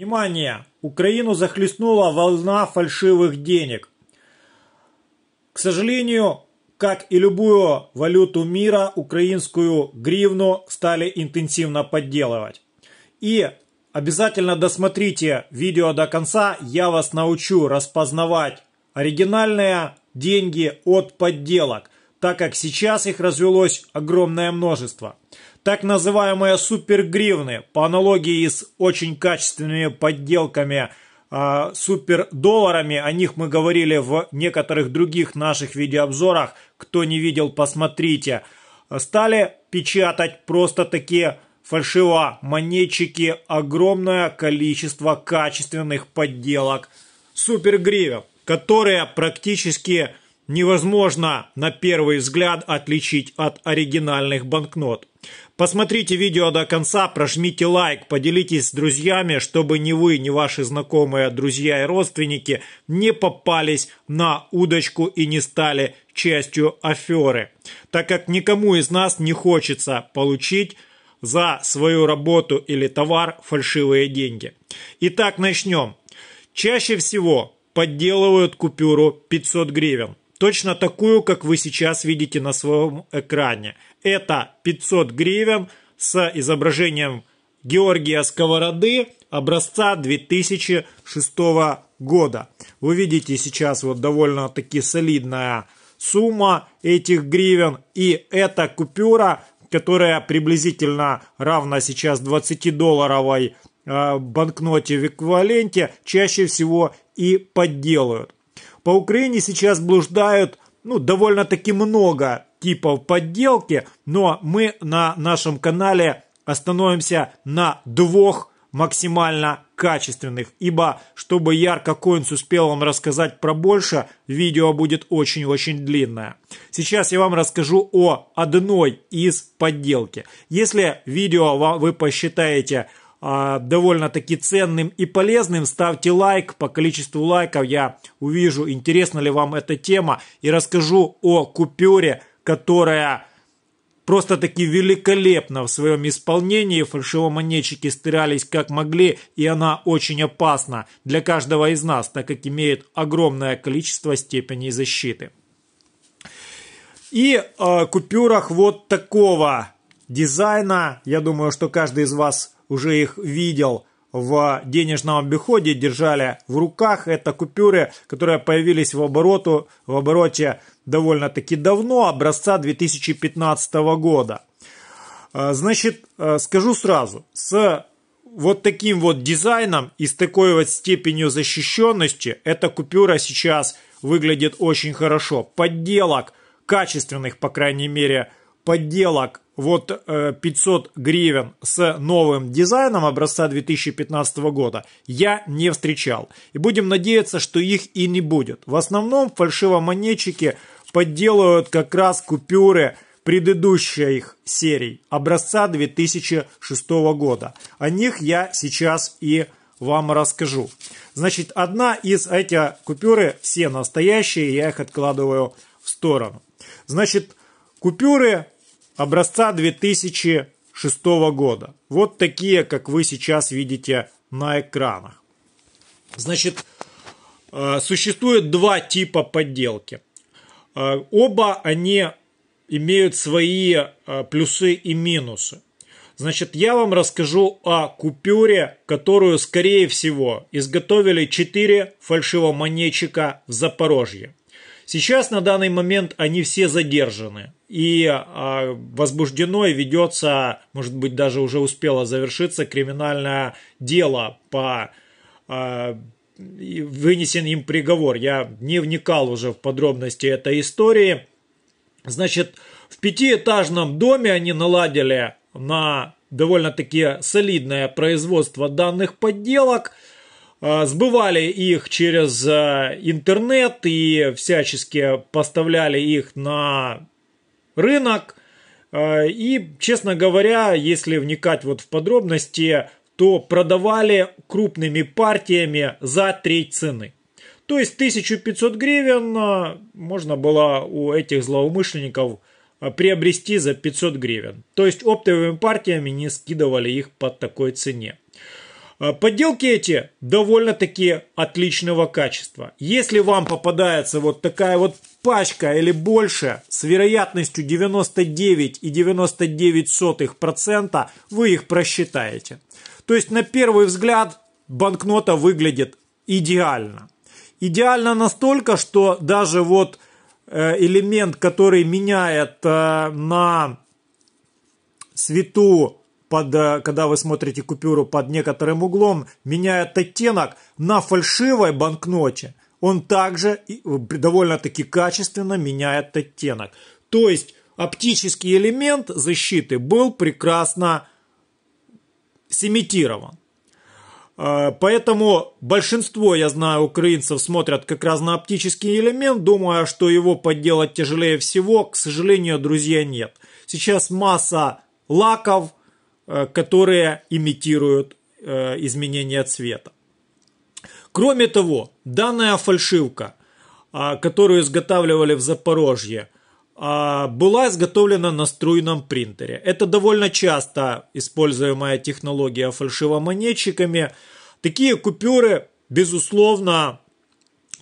Внимание! Украину захлестнула волна фальшивых денег. К сожалению, как и любую валюту мира, украинскую гривну стали интенсивно подделывать. И обязательно досмотрите видео до конца, я вас научу распознавать оригинальные деньги от подделок, так как сейчас их развелось огромное множество так называемые супергривны, по аналогии с очень качественными подделками э, супердолларами, о них мы говорили в некоторых других наших видеообзорах, кто не видел, посмотрите, стали печатать просто такие фальшива монетчики огромное количество качественных подделок супергривен, которые практически невозможно на первый взгляд отличить от оригинальных банкнот. Посмотрите видео до конца, прожмите лайк, поделитесь с друзьями, чтобы ни вы, ни ваши знакомые, друзья и родственники не попались на удочку и не стали частью аферы, так как никому из нас не хочется получить за свою работу или товар фальшивые деньги. Итак, начнем. Чаще всего подделывают купюру 500 гривен – точно такую, как вы сейчас видите на своем экране. Это 500 гривен с изображением Георгия Сковороды образца 2006 года. Вы видите сейчас вот довольно-таки солидная сумма этих гривен. И эта купюра, которая приблизительно равна сейчас 20-долларовой э, банкноте в эквиваленте, чаще всего и подделают. По Украине сейчас блуждают ну, довольно-таки много типов подделки, но мы на нашем канале остановимся на двух максимально качественных, ибо чтобы Ярко Коинс успел вам рассказать про больше, видео будет очень-очень длинное. Сейчас я вам расскажу о одной из подделки. Если видео вы посчитаете а, довольно-таки ценным и полезным. Ставьте лайк. По количеству лайков я увижу, интересна ли вам эта тема. И расскажу о купюре, которая просто-таки великолепно в своем исполнении. Фальшивомонетчики стырялись как могли, и она очень опасна для каждого из нас, так как имеет огромное количество степеней защиты. И о а, купюрах вот такого дизайна, я думаю, что каждый из вас уже их видел в денежном обиходе, держали в руках. Это купюры, которые появились в, обороту, в обороте довольно-таки давно, образца 2015 года. А, значит, а, скажу сразу, с вот таким вот дизайном и с такой вот степенью защищенности эта купюра сейчас выглядит очень хорошо. Подделок качественных, по крайней мере, подделок вот 500 э, гривен с новым дизайном образца 2015 года я не встречал. И будем надеяться, что их и не будет. В основном фальшивомонетчики подделывают как раз купюры предыдущих серий образца 2006 года. О них я сейчас и вам расскажу. Значит, одна из этих купюры, все настоящие, я их откладываю в сторону. Значит, купюры образца 2006 года. Вот такие, как вы сейчас видите на экранах. Значит, э, существует два типа подделки. Э, оба они имеют свои э, плюсы и минусы. Значит, я вам расскажу о купюре, которую, скорее всего, изготовили 4 фальшивомонетчика в Запорожье. Сейчас на данный момент они все задержаны. И э, возбуждено и ведется, может быть, даже уже успело завершиться криминальное дело по э, вынесен им приговор. Я не вникал уже в подробности этой истории. Значит, в пятиэтажном доме они наладили на довольно-таки солидное производство данных подделок – а, сбывали их через а, интернет и всячески поставляли их на рынок. А, и, честно говоря, если вникать вот в подробности, то продавали крупными партиями за треть цены. То есть 1500 гривен можно было у этих злоумышленников приобрести за 500 гривен. То есть оптовыми партиями не скидывали их по такой цене. А подделки эти довольно-таки отличного качества. Если вам попадается вот такая вот пачка или больше с вероятностью 99,99%, вы их просчитаете. То есть на первый взгляд банкнота выглядит идеально. Идеально настолько, что даже вот э, элемент, который меняет э, на свету под, э, когда вы смотрите купюру под некоторым углом, меняет оттенок на фальшивой банкноте. Он также э, довольно-таки качественно меняет оттенок. То есть оптический элемент защиты был прекрасно симитирован. Э, поэтому большинство, я знаю, украинцев смотрят как раз на оптический элемент, думая, что его подделать тяжелее всего. К сожалению, друзья, нет. Сейчас масса лаков – Э, которые имитируют э, изменение цвета. Кроме того, данная фальшивка, а, которую изготавливали в Запорожье, а, была изготовлена на струйном принтере. Это довольно часто используемая технология фальшивомонетчиками. Такие купюры, безусловно,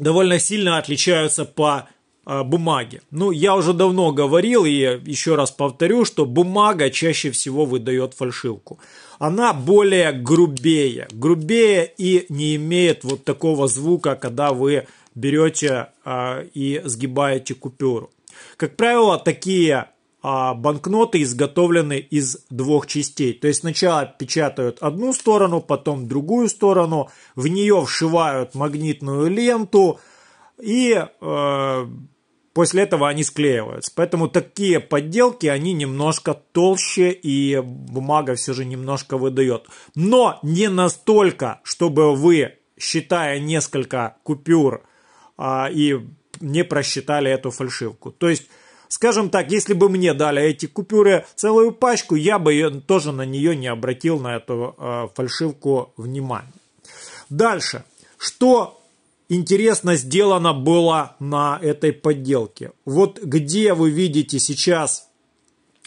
довольно сильно отличаются по Э, бумаги. Ну, я уже давно говорил и еще раз повторю, что бумага чаще всего выдает фальшивку. Она более грубее, грубее и не имеет вот такого звука, когда вы берете а, и сгибаете купюру. Как правило, такие а, банкноты изготовлены из двух частей. То есть сначала печатают одну сторону, потом другую сторону, в нее вшивают магнитную ленту и э, После этого они склеиваются. Поэтому такие подделки, они немножко толще и бумага все же немножко выдает. Но не настолько, чтобы вы, считая несколько купюр а, и не просчитали эту фальшивку. То есть Скажем так, если бы мне дали эти купюры целую пачку, я бы тоже на нее не обратил на эту э, фальшивку внимания. Дальше. Что интересно сделано было на этой подделке. Вот где вы видите сейчас,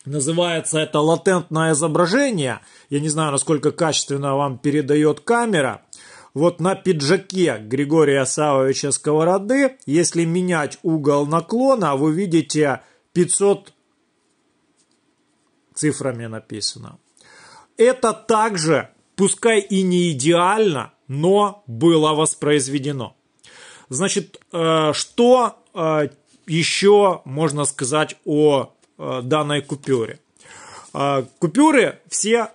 называется это латентное изображение, я не знаю, насколько качественно вам передает камера, вот на пиджаке Григория Савовича Сковороды, если менять угол наклона, вы видите 500 цифрами написано. Это также, пускай и не идеально, но было воспроизведено. Значит, э, что э, еще можно сказать о э, данной купюре? Купюры все,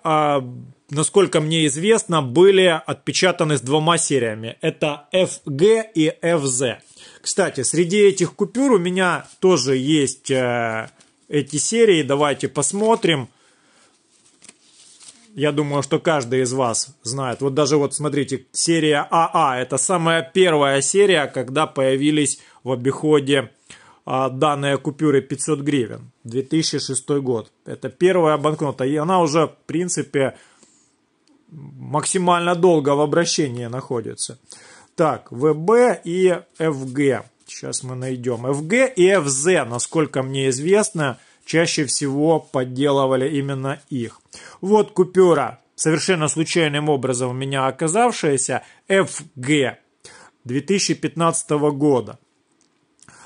насколько мне известно, были отпечатаны с двумя сериями. Это FG и FZ. Кстати, среди этих купюр у меня тоже есть эти серии. Давайте посмотрим я думаю, что каждый из вас знает. Вот даже вот смотрите, серия АА, а это самая первая серия, когда появились в обиходе а, данные купюры 500 гривен, 2006 год. Это первая банкнота, и она уже, в принципе, максимально долго в обращении находится. Так, ВБ и ФГ. Сейчас мы найдем. ФГ и ФЗ, насколько мне известно, чаще всего подделывали именно их. Вот купюра, совершенно случайным образом у меня оказавшаяся, FG 2015 года.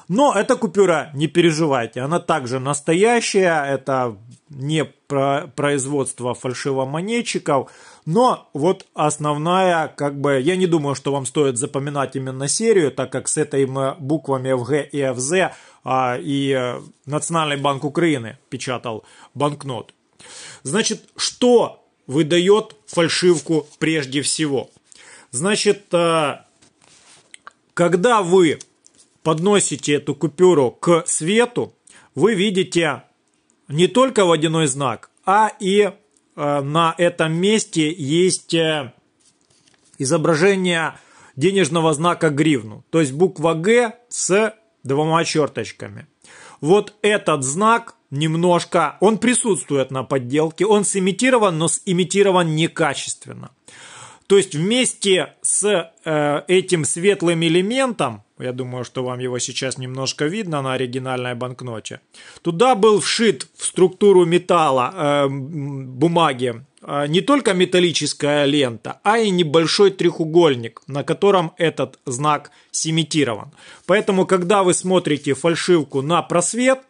Но эта купюра, не переживайте, она также настоящая, это не про производство фальшивомонетчиков, но вот основная, как бы, я не думаю, что вам стоит запоминать именно серию, так как с этими буквами FG и FZ а и э, Национальный банк Украины печатал банкнот. Значит, что выдает фальшивку прежде всего? Значит, э, когда вы подносите эту купюру к свету, вы видите не только водяной знак, а и э, на этом месте есть изображение денежного знака гривну, то есть буква Г с двумя черточками. Вот этот знак немножко, он присутствует на подделке, он сымитирован, но сымитирован некачественно. То есть вместе с э, этим светлым элементом, я думаю, что вам его сейчас немножко видно на оригинальной банкноте, туда был вшит в структуру металла э, бумаги а, не только металлическая лента, а и небольшой треугольник, на котором этот знак симитирован. Поэтому, когда вы смотрите фальшивку на просвет,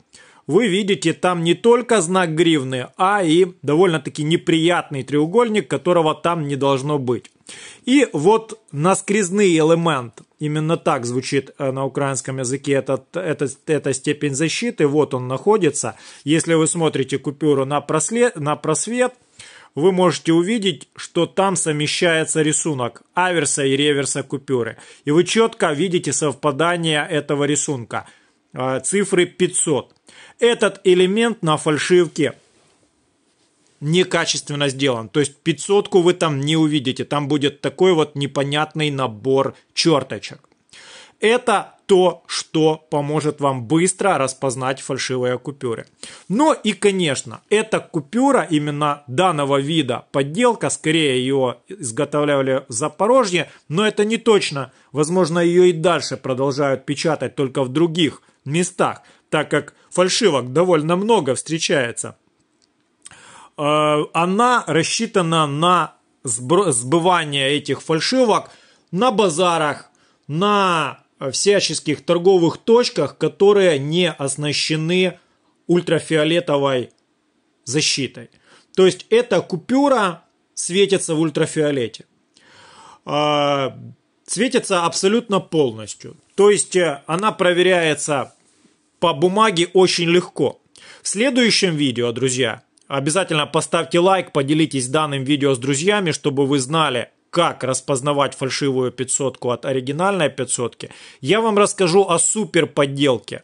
вы видите там не только знак гривны, а и довольно-таки неприятный треугольник, которого там не должно быть. И вот наскрезный элемент, именно так звучит э, на украинском языке этот, этот, эта степень защиты, вот он находится. Если вы смотрите купюру на, просле на просвет, вы можете увидеть, что там совмещается рисунок аверса и реверса купюры. И вы четко видите совпадание этого рисунка. А, цифры 500. Этот элемент на фальшивке некачественно сделан. То есть 500 вы там не увидите. Там будет такой вот непонятный набор черточек. Это то, что поможет вам быстро распознать фальшивые купюры. Ну и, конечно, эта купюра именно данного вида подделка, скорее ее изготовляли в Запорожье, но это не точно. Возможно, ее и дальше продолжают печатать только в других местах, так как фальшивок довольно много встречается. Э, она рассчитана на сбывание этих фальшивок на базарах, на Э, всяческих торговых точках, которые не оснащены ультрафиолетовой защитой. То есть эта купюра светится в ультрафиолете. А, светится абсолютно полностью. То есть э, она проверяется по бумаге очень легко. В следующем видео, друзья, обязательно поставьте лайк, поделитесь данным видео с друзьями, чтобы вы знали, как распознавать фальшивую пятьсотку от оригинальной пятьсотки, я вам расскажу о супер подделке.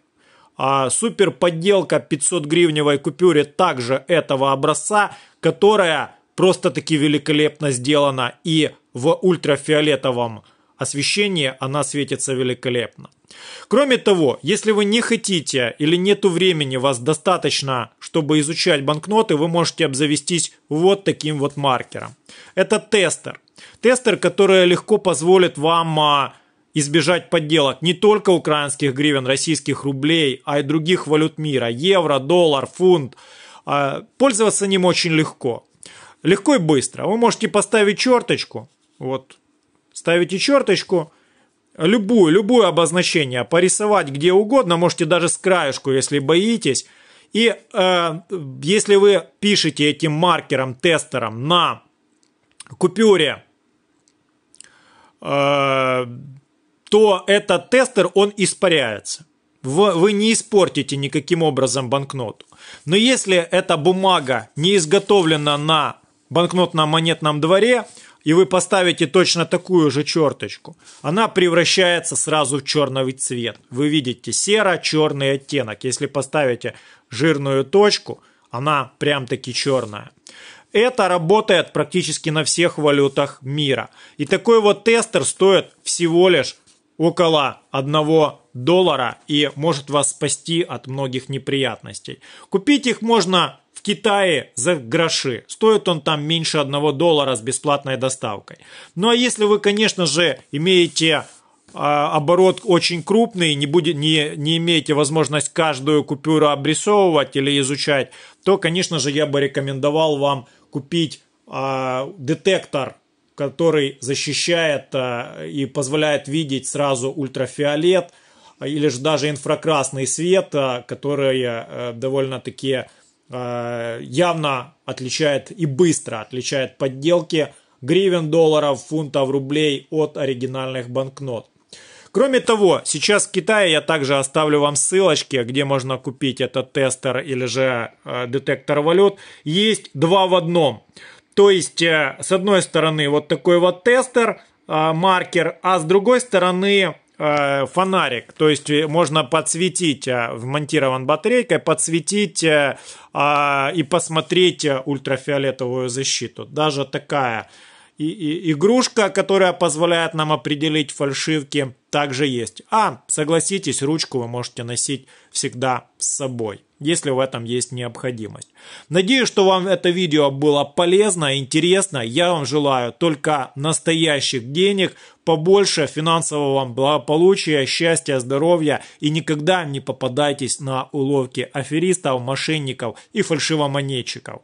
А супер подделка 500 гривневой купюре также этого образца, которая просто-таки великолепно сделана и в ультрафиолетовом освещении она светится великолепно. Кроме того, если вы не хотите или нету времени, вас достаточно, чтобы изучать банкноты, вы можете обзавестись вот таким вот маркером. Это тестер. Тестер, который легко позволит вам а, избежать подделок не только украинских гривен, российских рублей, а и других валют мира, евро, доллар, фунт. А, пользоваться ним очень легко. Легко и быстро. Вы можете поставить черточку. Вот, ставите черточку, любую, любое обозначение, порисовать где угодно, можете даже с краешку, если боитесь. И э, если вы пишете этим маркером, тестером на купюре Э, то этот тестер, он испаряется. Вы не испортите никаким образом банкноту. Но если эта бумага не изготовлена на банкнотном монетном дворе, и вы поставите точно такую же черточку, она превращается сразу в черный цвет. Вы видите серо-черный оттенок. Если поставите жирную точку, она прям-таки черная. Это работает практически на всех валютах мира. И такой вот тестер стоит всего лишь около 1 доллара и может вас спасти от многих неприятностей. Купить их можно в Китае за гроши. Стоит он там меньше 1 доллара с бесплатной доставкой. Ну а если вы, конечно же, имеете а, оборот очень крупный, не, будет, не, не имеете возможность каждую купюру обрисовывать или изучать, то, конечно же, я бы рекомендовал вам купить э, детектор, который защищает э, и позволяет видеть сразу ультрафиолет а, или же даже инфракрасный свет, э, который э, довольно-таки э, явно отличает и быстро отличает подделки гривен, долларов, фунтов, рублей от оригинальных банкнот. Кроме того, сейчас в Китае я также оставлю вам ссылочки, где можно купить этот тестер или же э, детектор валют. Есть два в одном. То есть, э, с одной стороны, вот такой вот тестер, э, маркер, а с другой стороны, э, фонарик, то есть э, можно подсветить, э, вмонтирован батарейкой, подсветить и посмотреть ультрафиолетовую защиту. Даже такая и, и, игрушка, которая позволяет нам определить фальшивки, также есть. А, согласитесь, ручку вы можете носить всегда с собой, если в этом есть необходимость. Надеюсь, что вам это видео было полезно, интересно. Я вам желаю только настоящих денег, побольше финансового вам благополучия, счастья, здоровья и никогда не попадайтесь на уловки аферистов, мошенников и фальшивомонетчиков.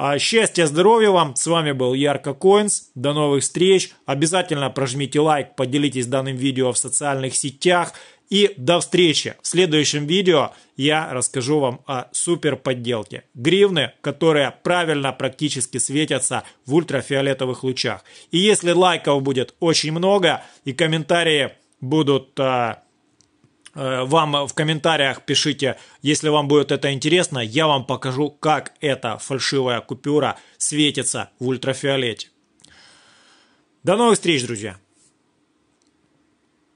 А счастья, здоровья вам. С вами был Ярко Коинс. До новых встреч. Обязательно прожмите лайк, поделитесь данным видео в социальных сетях. И до встречи. В следующем видео я расскажу вам о супер подделке. Гривны, которые правильно практически светятся в ультрафиолетовых лучах. И если лайков будет очень много и комментарии будут... А, Э, вам э, в комментариях пишите, если вам будет это интересно, я вам покажу, как эта фальшивая купюра светится в ультрафиолете. До новых встреч, друзья!